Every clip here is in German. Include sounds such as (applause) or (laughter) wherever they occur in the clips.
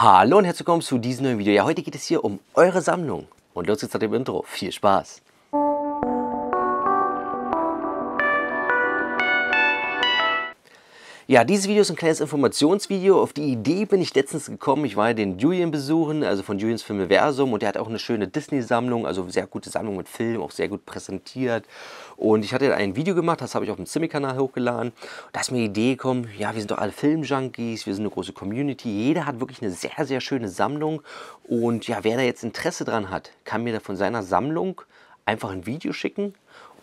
Hallo und herzlich willkommen zu diesem neuen Video. Ja, heute geht es hier um eure Sammlung. Und los geht's nach dem Intro. Viel Spaß! Ja, dieses Video ist ein kleines Informationsvideo. Auf die Idee bin ich letztens gekommen. Ich war ja den Julian besuchen, also von Julians Filmeversum. Und der hat auch eine schöne Disney-Sammlung, also sehr gute Sammlung mit Film, auch sehr gut präsentiert. Und ich hatte ein Video gemacht, das habe ich auf dem Zimmy-Kanal hochgeladen. Da ist mir die Idee gekommen, ja, wir sind doch alle Film-Junkies, wir sind eine große Community. Jeder hat wirklich eine sehr, sehr schöne Sammlung. Und ja, wer da jetzt Interesse dran hat, kann mir da von seiner Sammlung einfach ein Video schicken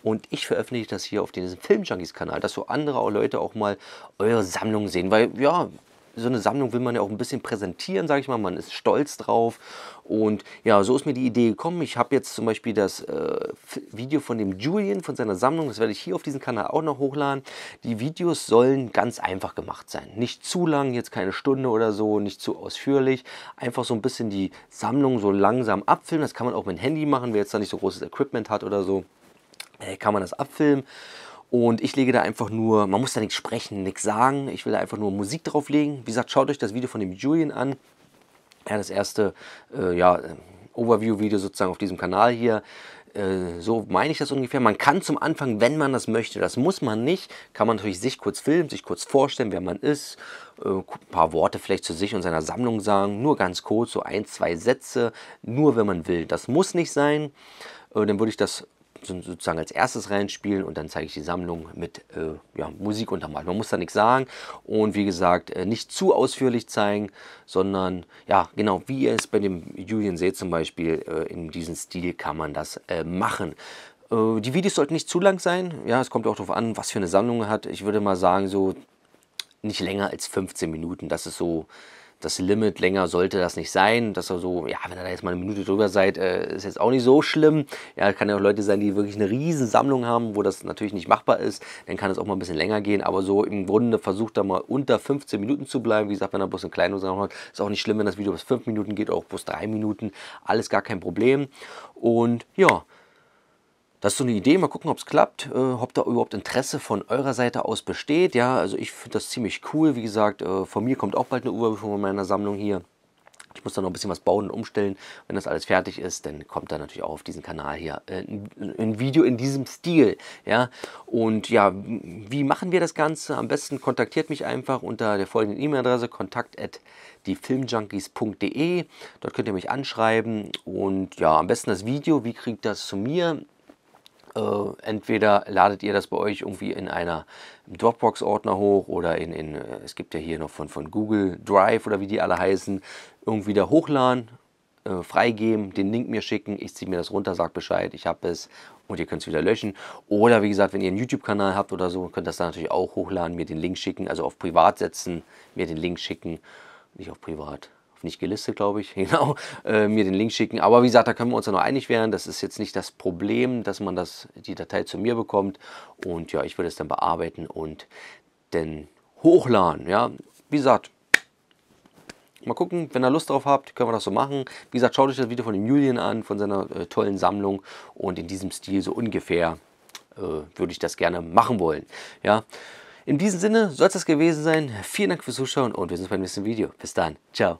und ich veröffentliche das hier auf diesem Film Kanal, dass so andere Leute auch mal eure Sammlung sehen. Weil ja, so eine Sammlung will man ja auch ein bisschen präsentieren, sage ich mal. Man ist stolz drauf. Und ja, so ist mir die Idee gekommen. Ich habe jetzt zum Beispiel das äh, Video von dem Julian, von seiner Sammlung. Das werde ich hier auf diesem Kanal auch noch hochladen. Die Videos sollen ganz einfach gemacht sein. Nicht zu lang, jetzt keine Stunde oder so, nicht zu ausführlich. Einfach so ein bisschen die Sammlung so langsam abfilmen. Das kann man auch mit dem Handy machen, wer jetzt da nicht so großes Equipment hat oder so. Äh, kann man das abfilmen. Und ich lege da einfach nur, man muss da nichts sprechen, nichts sagen. Ich will da einfach nur Musik drauflegen. Wie gesagt, schaut euch das Video von dem Julian an. Ja, das erste äh, ja, äh, Overview-Video sozusagen auf diesem Kanal hier. Äh, so meine ich das ungefähr. Man kann zum Anfang, wenn man das möchte, das muss man nicht, kann man natürlich sich kurz filmen, sich kurz vorstellen, wer man ist, ein paar Worte vielleicht zu sich und seiner Sammlung sagen, nur ganz kurz, so ein, zwei Sätze, nur wenn man will. Das muss nicht sein dann würde ich das sozusagen als erstes reinspielen und dann zeige ich die Sammlung mit äh, ja, Musik untermalt. Man muss da nichts sagen und wie gesagt, äh, nicht zu ausführlich zeigen, sondern ja, genau wie ihr es bei dem Julian seht zum Beispiel, äh, in diesem Stil kann man das äh, machen. Äh, die Videos sollten nicht zu lang sein. Ja, es kommt auch darauf an, was für eine Sammlung er hat. Ich würde mal sagen, so nicht länger als 15 Minuten. Das ist so das Limit länger sollte das nicht sein, dass er so, ja, wenn ihr da jetzt mal eine Minute drüber seid, äh, ist jetzt auch nicht so schlimm. Ja, kann ja auch Leute sein, die wirklich eine riesen Sammlung haben, wo das natürlich nicht machbar ist, dann kann es auch mal ein bisschen länger gehen, aber so im Grunde versucht da mal unter 15 Minuten zu bleiben. Wie gesagt, wenn er bloß eine kleine Sammlung hat, ist auch nicht schlimm, wenn das Video bis 5 Minuten geht, auch bloß 3 Minuten, alles gar kein Problem. Und ja, das ist so eine Idee, mal gucken, ob es klappt, äh, ob da überhaupt Interesse von eurer Seite aus besteht. Ja, also ich finde das ziemlich cool. Wie gesagt, äh, von mir kommt auch bald eine Überprüfung in meiner Sammlung hier. Ich muss da noch ein bisschen was bauen und umstellen. Wenn das alles fertig ist, dann kommt da natürlich auch auf diesen Kanal hier äh, ein Video in diesem Stil. Ja? Und ja, wie machen wir das Ganze? Am besten kontaktiert mich einfach unter der folgenden E-Mail-Adresse kontakt Dort könnt ihr mich anschreiben und ja, am besten das Video, wie kriegt das zu mir? Äh, entweder ladet ihr das bei euch irgendwie in einer Dropbox-Ordner hoch oder in, in, äh, es gibt ja hier noch von, von Google Drive oder wie die alle heißen, irgendwie da hochladen, äh, freigeben, den Link mir schicken, ich ziehe mir das runter, sag Bescheid, ich habe es und ihr könnt es wieder löschen. Oder wie gesagt, wenn ihr einen YouTube-Kanal habt oder so, könnt ihr das dann natürlich auch hochladen, mir den Link schicken, also auf privat setzen, mir den Link schicken, nicht auf privat nicht gelistet, glaube ich, (laughs) genau, äh, mir den Link schicken. Aber wie gesagt, da können wir uns ja noch einig werden. Das ist jetzt nicht das Problem, dass man das, die Datei zu mir bekommt. Und ja, ich würde es dann bearbeiten und dann hochladen. Ja, wie gesagt, mal gucken, wenn ihr Lust drauf habt, können wir das so machen. Wie gesagt, schaut euch das Video von dem Julian an, von seiner äh, tollen Sammlung und in diesem Stil so ungefähr äh, würde ich das gerne machen wollen. Ja, in diesem Sinne soll es das gewesen sein. Vielen Dank fürs Zuschauen und wir sehen uns beim nächsten Video. Bis dann. Ciao.